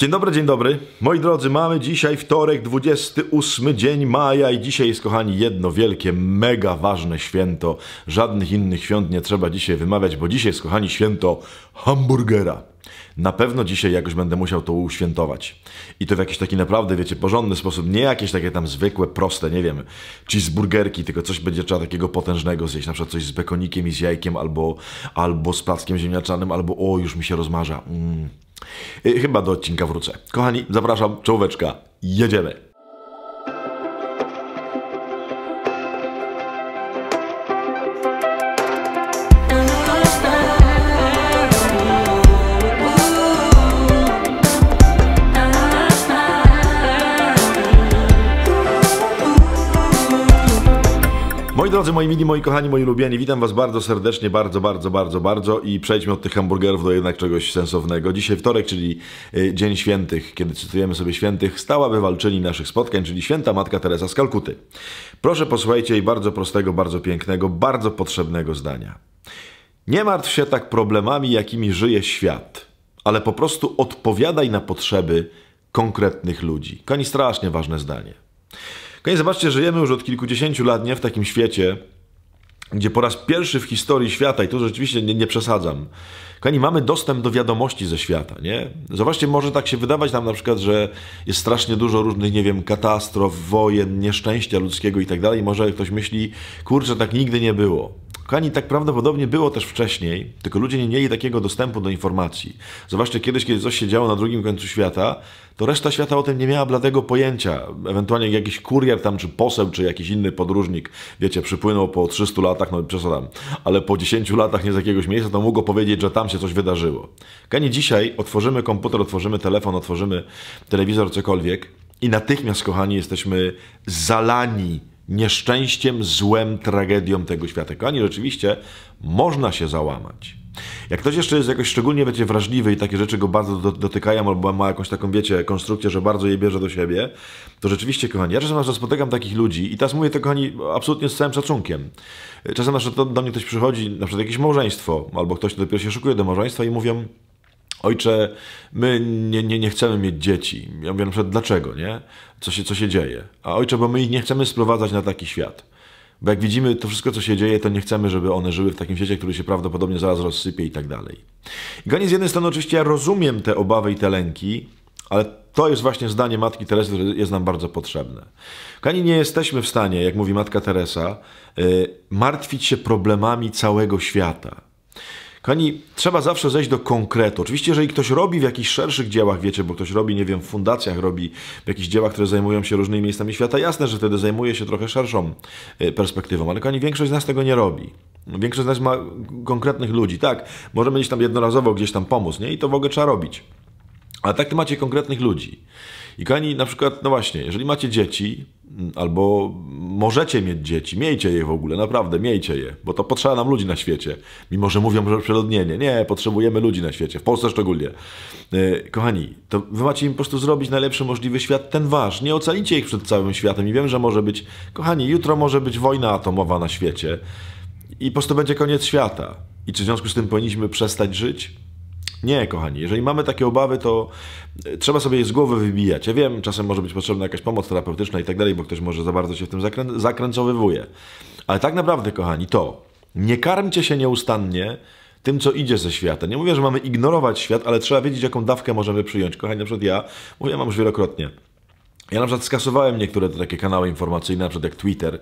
Dzień dobry, dzień dobry. Moi drodzy, mamy dzisiaj wtorek, 28 dzień maja i dzisiaj jest, kochani, jedno wielkie, mega ważne święto. Żadnych innych świąt nie trzeba dzisiaj wymawiać, bo dzisiaj jest, kochani, święto hamburgera. Na pewno dzisiaj jakoś będę musiał to uświętować. I to w jakiś taki naprawdę, wiecie, porządny sposób. Nie jakieś takie tam zwykłe, proste, nie wiem, cheeseburgerki, tylko coś będzie trzeba takiego potężnego zjeść. Na przykład coś z bekonikiem i z jajkiem, albo, albo z plackiem ziemniaczanym, albo o, już mi się rozmarza. Mm. Y, chyba do odcinka wrócę. Kochani, zapraszam, czołóweczka, jedziemy! drodzy, moi mili, moi kochani, moi lubiani. witam was bardzo serdecznie, bardzo, bardzo, bardzo, bardzo i przejdźmy od tych hamburgerów do jednak czegoś sensownego. Dzisiaj wtorek, czyli y, Dzień Świętych, kiedy cytujemy sobie świętych, stała wywalczyni naszych spotkań, czyli święta Matka Teresa z Kalkuty. Proszę posłuchajcie jej bardzo prostego, bardzo pięknego, bardzo potrzebnego zdania. Nie martw się tak problemami, jakimi żyje świat, ale po prostu odpowiadaj na potrzeby konkretnych ludzi. Koni strasznie ważne zdanie. Koniecznie zobaczcie, żyjemy już od kilkudziesięciu lat nie w takim świecie, gdzie po raz pierwszy w historii świata, i tu rzeczywiście nie, nie, przesadzam, kochani, mamy dostęp do wiadomości ze świata, nie? Zobaczcie, może tak się wydawać nam na przykład, że jest strasznie dużo różnych, nie wiem, katastrof, wojen, nieszczęścia ludzkiego i tak dalej. Może ktoś myśli, kurczę, tak nigdy nie było. Kochani, tak prawdopodobnie było też wcześniej, tylko ludzie nie mieli takiego dostępu do informacji. Zobaczcie, kiedyś, kiedy coś się działo na drugim końcu świata, to reszta świata o tym nie miała bladego pojęcia. Ewentualnie jakiś kurier tam, czy poseł, czy jakiś inny podróżnik, wiecie, przypłynął po 300 latach, no przesadam, ale po 10 latach nie z jakiegoś miejsca, to mógł powiedzieć, że tam się coś wydarzyło. Kochani, dzisiaj otworzymy komputer, otworzymy telefon, otworzymy telewizor, cokolwiek i natychmiast, kochani, jesteśmy zalani nieszczęściem, złem, tragedią tego świata. Kochani, rzeczywiście można się załamać. Jak ktoś jeszcze jest jakoś szczególnie, wiecie, wrażliwy i takie rzeczy go bardzo do, dotykają, albo ma jakąś taką, wiecie, konstrukcję, że bardzo je bierze do siebie, to rzeczywiście, kochani, ja czasem aż spotykam takich ludzi i teraz mówię to, kochani, absolutnie z całym szacunkiem. Czasem aż do mnie ktoś przychodzi, na przykład jakieś małżeństwo, albo ktoś dopiero się szukuje do małżeństwa i mówią, ojcze, my nie, nie, nie chcemy mieć dzieci. Ja mówię na przykład, dlaczego, nie? Co się, co się dzieje? A ojcze, bo my ich nie chcemy sprowadzać na taki świat. Bo jak widzimy to wszystko, co się dzieje, to nie chcemy, żeby one żyły w takim świecie, który się prawdopodobnie zaraz rozsypie i tak dalej. Gani z jednej strony oczywiście ja rozumiem te obawy i te lęki, ale to jest właśnie zdanie Matki Teresy, które jest nam bardzo potrzebne. Gani nie jesteśmy w stanie, jak mówi Matka Teresa, y, martwić się problemami całego świata. Kochani, trzeba zawsze zejść do konkretu. Oczywiście, jeżeli ktoś robi w jakichś szerszych dziełach, wiecie, bo ktoś robi, nie wiem, w fundacjach, robi w jakichś dziełach, które zajmują się różnymi miejscami świata, jasne, że wtedy zajmuje się trochę szerszą e, perspektywą, ale kochani, większość z nas tego nie robi. Większość z nas ma konkretnych ludzi, tak, możemy gdzieś tam jednorazowo gdzieś tam pomóc, nie? I to w ogóle trzeba robić. Ale tak ty macie konkretnych ludzi. I kochani, na przykład, no właśnie, jeżeli macie dzieci, Albo możecie mieć dzieci, miejcie je w ogóle, naprawdę miejcie je, bo to potrzeba nam ludzi na świecie. Mimo, że mówią, że przeludnienie. Nie, potrzebujemy ludzi na świecie, w Polsce szczególnie. E, kochani, to wy macie im po prostu zrobić najlepszy możliwy świat, ten wasz. Nie ocalicie ich przed całym światem i wiem, że może być, kochani, jutro może być wojna atomowa na świecie i po prostu będzie koniec świata. I czy w związku z tym powinniśmy przestać żyć? Nie, kochani, jeżeli mamy takie obawy, to e, trzeba sobie je z głowy wybijać. Ja wiem, czasem może być potrzebna jakaś pomoc terapeutyczna i tak dalej, bo ktoś może za bardzo się w tym zakrę- zakręcowywuje. Ale tak naprawdę, kochani, to nie karmcie się nieustannie tym, co idzie ze świata. Nie mówię, że mamy ignorować świat, ale trzeba wiedzieć, jaką dawkę możemy przyjąć. Kochani, na przykład ja, mówię, mam już wielokrotnie, ja na przykład skasowałem niektóre takie kanały informacyjne, na przykład jak Twitter,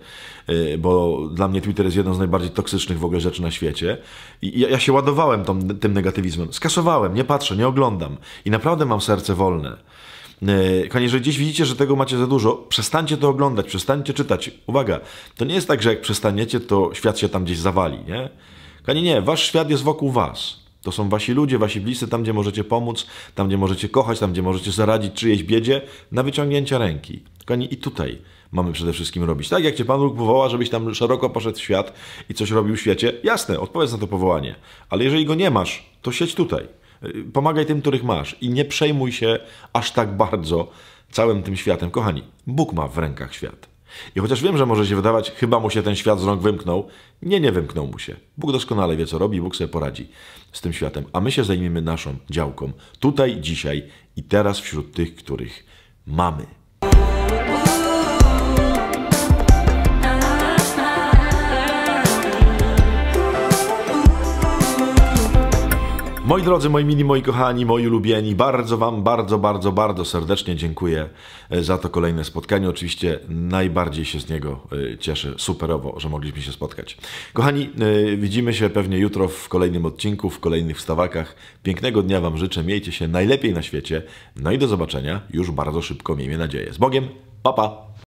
y, bo dla mnie Twitter jest jedną z najbardziej toksycznych w ogóle rzeczy na świecie. I ja, ja się ładowałem tą, tym negatywizmem. Skasowałem, nie patrzę, nie oglądam. I naprawdę mam serce wolne. Y, kochani, jeżeli gdzieś widzicie, że tego macie za dużo, przestańcie to oglądać, przestańcie czytać. Uwaga, to nie jest tak, że jak przestaniecie, to świat się tam gdzieś zawali, nie? Kochani, nie, wasz świat jest wokół was. To są wasi ludzie, wasi bliscy, tam gdzie możecie pomóc, tam gdzie możecie kochać, tam gdzie możecie zaradzić czyjeś biedzie, na wyciągnięcie ręki. Kochani, i tutaj mamy przede wszystkim robić. Tak jak cię Pan Bóg powoła, żebyś tam szeroko poszedł w świat i coś robił w świecie, jasne, odpowiedz na to powołanie. Ale jeżeli go nie masz, to siedź tutaj. Y, pomagaj tym, których masz i nie przejmuj się aż tak bardzo całym tym światem. Kochani, Bóg ma w rękach świat. I chociaż wiem, że może się wydawać, chyba mu się ten świat z rąk wymknął, nie, nie wymknął mu się. Bóg doskonale wie, co robi, Bóg sobie poradzi z tym światem, a my się zajmiemy naszą działką, tutaj, dzisiaj i teraz wśród tych, których mamy. Moi drodzy, moi mili, moi kochani, moi ulubieni, bardzo Wam, bardzo, bardzo, bardzo serdecznie dziękuję e, za to kolejne spotkanie. Oczywiście najbardziej się z niego e, cieszę, superowo, że mogliśmy się spotkać. Kochani, e, widzimy się pewnie jutro w kolejnym odcinku, w kolejnych wstawakach. Pięknego dnia Wam życzę, miejcie się najlepiej na świecie. No i do zobaczenia już bardzo szybko, miejmy nadzieję. Z Bogiem, papa. Pa.